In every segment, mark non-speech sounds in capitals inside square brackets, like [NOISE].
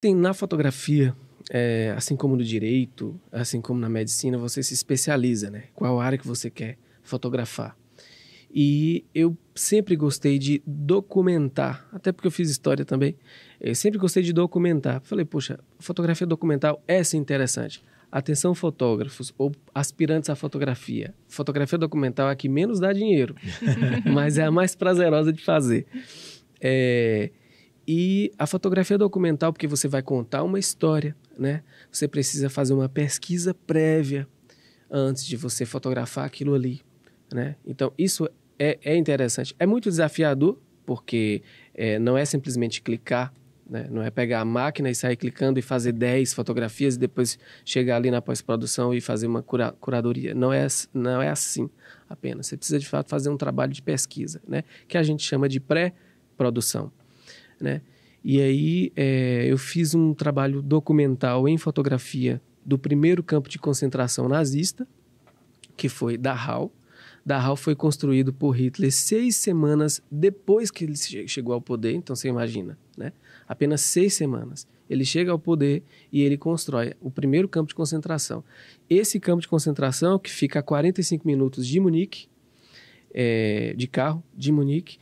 Tem na fotografia, é, assim como no direito, assim como na medicina, você se especializa, né? Qual área que você quer fotografar. E eu sempre gostei de documentar, até porque eu fiz história também. Eu sempre gostei de documentar. Falei, poxa, fotografia documental essa é interessante. Atenção, fotógrafos ou aspirantes à fotografia. Fotografia documental é a que menos dá dinheiro, [LAUGHS] mas é a mais prazerosa de fazer. É, e a fotografia documental, porque você vai contar uma história, né? Você precisa fazer uma pesquisa prévia antes de você fotografar aquilo ali, né? Então, isso é, é interessante. É muito desafiador, porque é, não é simplesmente clicar, né? Não é pegar a máquina e sair clicando e fazer 10 fotografias e depois chegar ali na pós-produção e fazer uma cura curadoria. Não é, não é assim apenas. Você precisa, de fato, fazer um trabalho de pesquisa, né? Que a gente chama de pré-produção né? E aí é, eu fiz um trabalho documental em fotografia do primeiro campo de concentração nazista, que foi Dachau. Dachau foi construído por Hitler seis semanas depois que ele chegou ao poder, então você imagina, né? Apenas seis semanas. Ele chega ao poder e ele constrói o primeiro campo de concentração. Esse campo de concentração, que fica a 45 minutos de Munique, é, de carro, de Munique,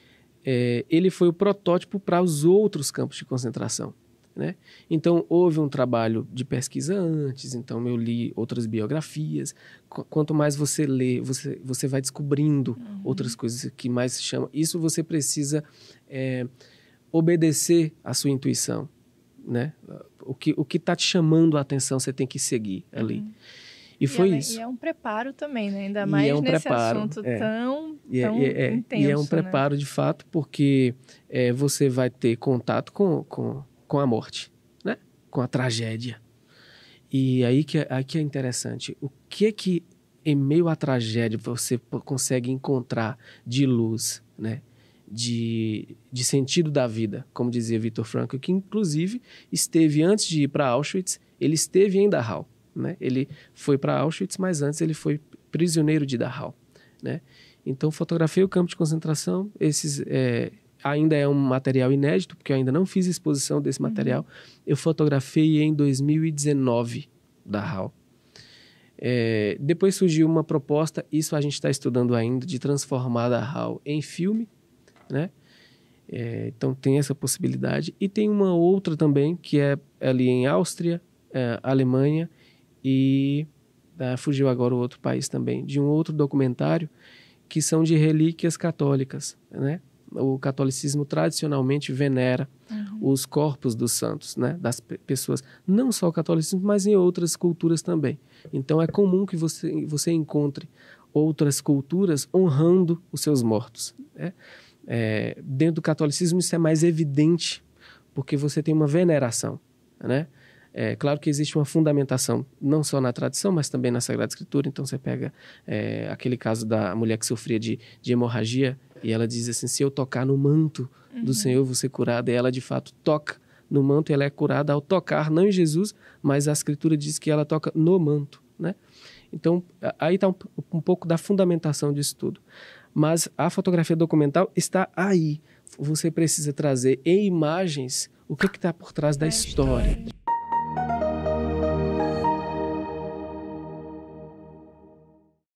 é, ele foi o protótipo para os outros campos de concentração. Né? Então, houve um trabalho de pesquisa antes, então eu li outras biografias. Qu quanto mais você lê, você, você vai descobrindo uhum. outras coisas que mais se chama. Isso você precisa é, obedecer à sua intuição. Né? O que o está te chamando a atenção, você tem que seguir ali. Uhum. E foi e é, isso. E é um preparo também, né? Ainda mais é um nesse preparo, assunto é. tão, e é, tão intenso. É, é, e é um né? preparo né? de fato, porque você vai ter contato com, com, com a morte, né? Com a tragédia. E aí que, aí que é interessante. O que é que em meio à tragédia você consegue encontrar de luz, né? De, de sentido da vida, como dizia Vitor Franco, que inclusive esteve antes de ir para Auschwitz, ele esteve em Dachau. Né? Ele foi para Auschwitz, mas antes ele foi prisioneiro de Dachau. Né? Então, fotografei o campo de concentração. Esses é, ainda é um material inédito, porque eu ainda não fiz exposição desse uhum. material. Eu fotografei em 2019 Dachau. É, depois surgiu uma proposta, isso a gente está estudando ainda, de transformar Dachau em filme, né? É, então tem essa possibilidade. E tem uma outra também, que é ali em Áustria, é, Alemanha e ah, fugiu agora o outro país também, de um outro documentário que são de relíquias católicas, né? O catolicismo tradicionalmente venera uhum. os corpos dos santos, né? Das pessoas, não só o catolicismo, mas em outras culturas também. Então é comum que você, você encontre outras culturas honrando os seus mortos, né? É, dentro do catolicismo isso é mais evidente, porque você tem uma veneração, né? É claro que existe uma fundamentação, não só na tradição, mas também na Sagrada Escritura. Então você pega é, aquele caso da mulher que sofria de, de, hemorragia e ela diz assim: se eu tocar no manto uhum. do Senhor, vou ser curada. E ela de fato toca no manto e ela é curada ao tocar, não em Jesus, mas a Escritura diz que ela toca no manto, né? Então aí está um, um pouco da fundamentação disso tudo. Mas a fotografia documental está aí. Você precisa trazer em imagens o que está por trás da história.